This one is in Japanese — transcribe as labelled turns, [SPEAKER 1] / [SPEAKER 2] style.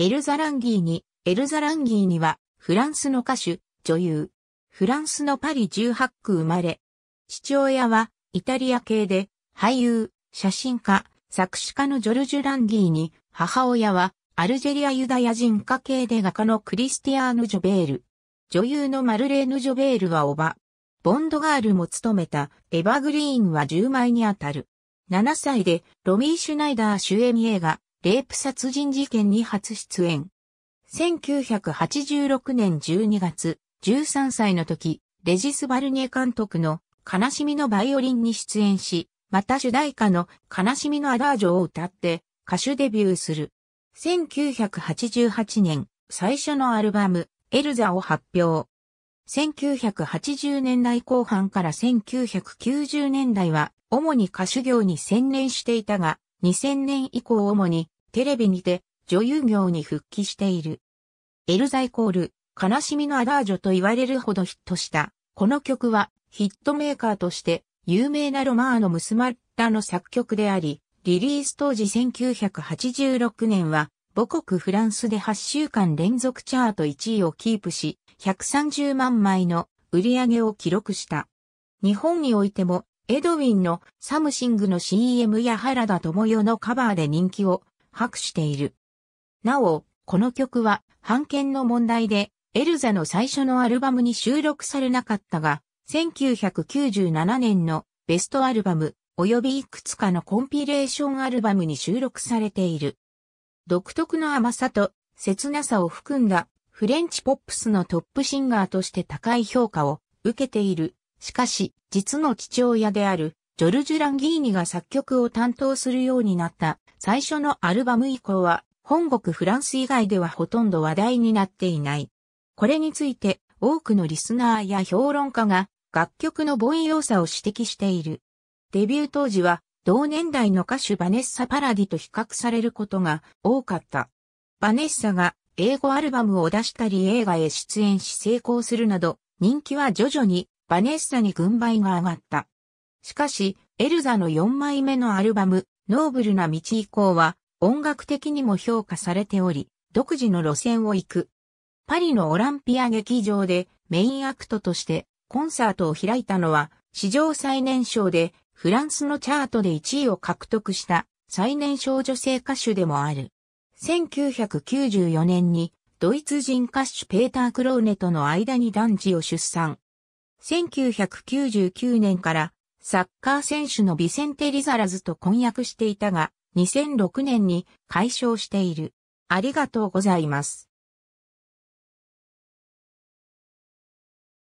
[SPEAKER 1] エルザランギーニ、エルザランギーニは、フランスの歌手、女優。フランスのパリ18区生まれ。父親は、イタリア系で、俳優、写真家、作詞家のジョルジュ・ランギーニ。母親は、アルジェリアユダヤ人家系で画家のクリスティアーヌ・ジョベール。女優のマルレーヌ・ジョベールはおば。ボンドガールも務めた、エヴァグリーンは10枚にあたる。7歳で、ロミー・シュナイダー主演映画、レイプ殺人事件に初出演。1986年12月、13歳の時、レジス・バルニエ監督の悲しみのバイオリンに出演し、また主題歌の悲しみのアダージョを歌って歌手デビューする。1988年、最初のアルバム、エルザを発表。1980年代後半から1990年代は、主に歌手業に専念していたが、2000年以降主にテレビにて女優業に復帰している。エルザイコール、悲しみのアダージョと言われるほどヒットした。この曲はヒットメーカーとして有名なロマーノ・ムスマッラの作曲であり、リリース当時1986年は母国フランスで8週間連続チャート1位をキープし、130万枚の売り上げを記録した。日本においてもエドウィンのサムシングの CM や原田智代のカバーで人気を博している。なお、この曲は、版権の問題で、エルザの最初のアルバムに収録されなかったが、1997年のベストアルバム、及びいくつかのコンピレーションアルバムに収録されている。独特の甘さと切なさを含んだフレンチポップスのトップシンガーとして高い評価を受けている。しかし、実の父親であるジョルジュ・ランギーニが作曲を担当するようになった最初のアルバム以降は、本国フランス以外ではほとんど話題になっていない。これについて、多くのリスナーや評論家が、楽曲の凡庸さを指摘している。デビュー当時は、同年代の歌手バネッサ・パラディと比較されることが多かった。バネッサが英語アルバムを出したり映画へ出演し成功するなど、人気は徐々にバネッサに軍配が上がった。しかし、エルザの4枚目のアルバム、ノーブルな道以降は音楽的にも評価されており、独自の路線を行く。パリのオランピア劇場でメインアクトとしてコンサートを開いたのは史上最年少でフランスのチャートで1位を獲得した最年少女性歌手でもある。1994年にドイツ人歌手ペーター・クローネとの間に男児を出産。1999年からサッカー選手のビセンテ・リザラズと婚約していたが、2006年に解消している。ありがとうございます。